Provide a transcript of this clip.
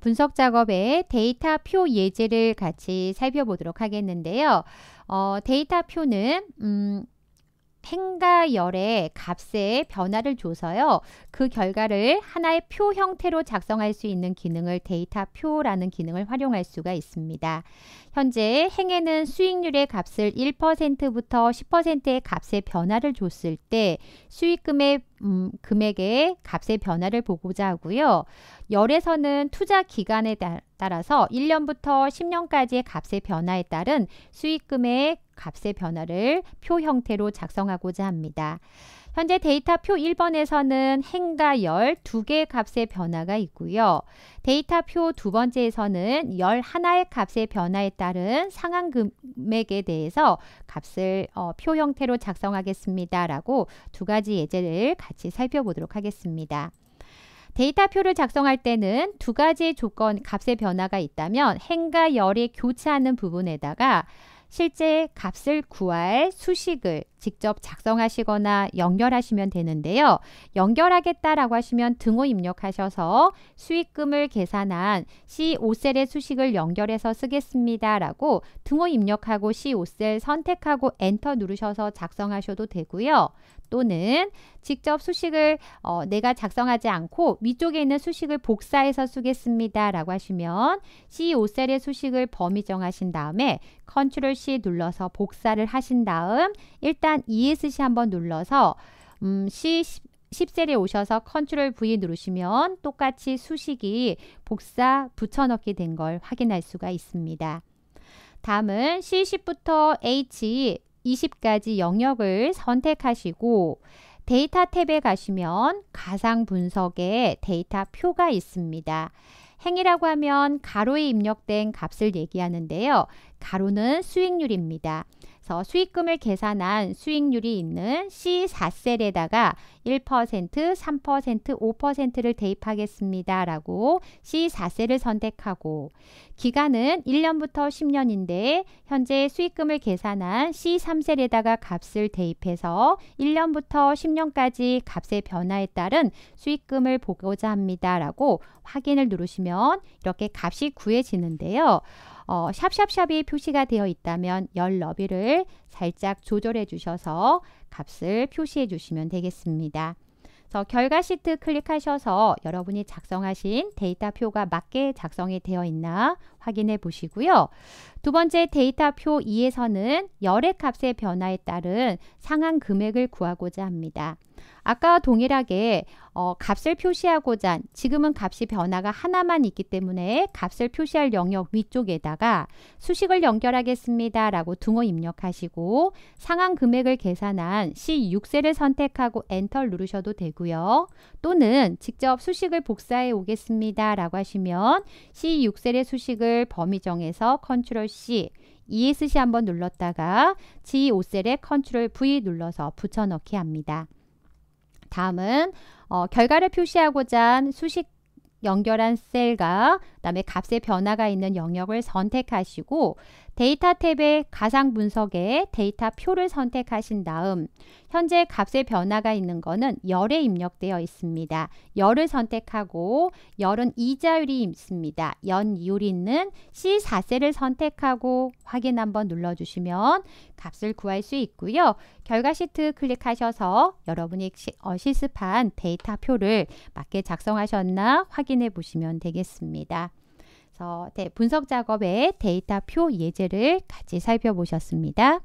분석 작업에 데이터 표 예제를 같이 살펴보도록 하겠는데요. 어, 데이터 표는 음, 행과 열의 값의 변화를 줘서요. 그 결과를 하나의 표 형태로 작성할 수 있는 기능을 데이터 표라는 기능을 활용할 수가 있습니다. 현재 행에는 수익률의 값을 1%부터 10%의 값의 변화를 줬을 때 수익금의 음, 금액의 값의 변화를 보고자 하고요. 열에서는 투자 기간에 따라서 1년부터 10년까지의 값의 변화에 따른 수익금의 값의 변화를 표 형태로 작성하고자 합니다. 현재 데이터 표 1번에서는 행과 열 두개 값의 변화가 있고요. 데이터 표 두 번째에서는 열 하나의 값의 변화에 따른 상한 금액에 대해서 값을 어, 표 형태로 작성하겠습니다. 라고 두 가지 예제를 같이 살펴보도록 하겠습니다. 데이터표를 작성할 때는 두 가지의 조건, 값의 변화가 있다면 행과 열이 교차하는 부분에다가 실제 값을 구할 수식을 직접 작성하시거나 연결하시면 되는데요. 연결하겠다라고 하시면 등호 입력하셔서 수익금을 계산한 C5셀의 수식을 연결해서 쓰겠습니다라고 등호 입력하고 C5셀 선택하고 엔터 누르셔서 작성하셔도 되고요. 또는 직접 수식을 어, 내가 작성하지 않고 위쪽에 있는 수식을 복사해서 쓰겠습니다. 라고 하시면 C5셀의 수식을 범위 정하신 다음에 컨트롤 C 눌러서 복사를 하신 다음 일단 ESC 한번 눌러서 음, C 10셀에 오셔서 컨트롤 V 누르시면 똑같이 수식이 복사 붙여넣기 된 걸 확인할 수가 있습니다. 다음은 C10부터 H 2 0까지 영역을 선택하시고 데이터 탭에 가시면 가상 분석에 데이터 표가 있습니다. 행이라고 하면 가로에 입력된 값을 얘기하는데요. 가로는 수익률입니다. 그래서 수익금을 계산한 수익률이 있는 C4셀에다가 1%, 3%, 5%를 대입하겠습니다. 라고 C4셀을 선택하고 기간은 1년부터 10년인데 현재 수익금을 계산한 C3셀에다가 값을 대입해서 1년부터 10년까지 값의 변화에 따른 수익금을 보고자 합니다. 라고 확인을 누르시면 이렇게 값이 구해지는데요. 어, 샵샵샵이 표시가 되어 있다면 열 너비를 살짝 조절해 주셔서 값을 표시해 주시면 되겠습니다. 그래서 결과 시트 클릭하셔서 여러분이 작성하신 데이터표가 맞게 작성이 되어 있나 확인해 보시고요. 두 번째 데이터표 2에서는 열의 값의 변화에 따른 상한 금액을 구하고자 합니다. 아까와 동일하게 어, 값을 표시하고자 한, 지금은 값이 변화가 하나만 있기 때문에 값을 표시할 영역 위쪽에다가 수식을 연결하겠습니다. 라고 등호 입력하시고 상한 금액을 계산한 C6셀을 선택하고 엔터 누르셔도 되고요. 또는 직접 수식을 복사해 오겠습니다. 라고 하시면 C6셀의 수식을 범위 정해서 컨트롤 C ESC 한번 눌렀다가 G5셀에 컨트롤 V 눌러서 붙여넣기 합니다. 다음은 어, 결과를 표시하고자 한 수식 연결한 셀과 그다음에 값의 변화가 있는 영역을 선택하시고 데이터 탭의 가상 분석에 데이터 표를 선택하신 다음 현재 값의 변화가 있는 것은 열에 입력되어 있습니다. 열을 선택하고 열은 이자율이 있습니다. 연이율이 있는 C4셀을 선택하고 확인 한번 눌러주시면 값을 구할 수 있고요. 결과 시트 클릭하셔서 여러분이 어, 실습한 데이터 표를 맞게 작성하셨나 확인해 보시면 되겠습니다. 그래서 분석 작업의 데이터 표 예제를 같이 살펴보셨습니다.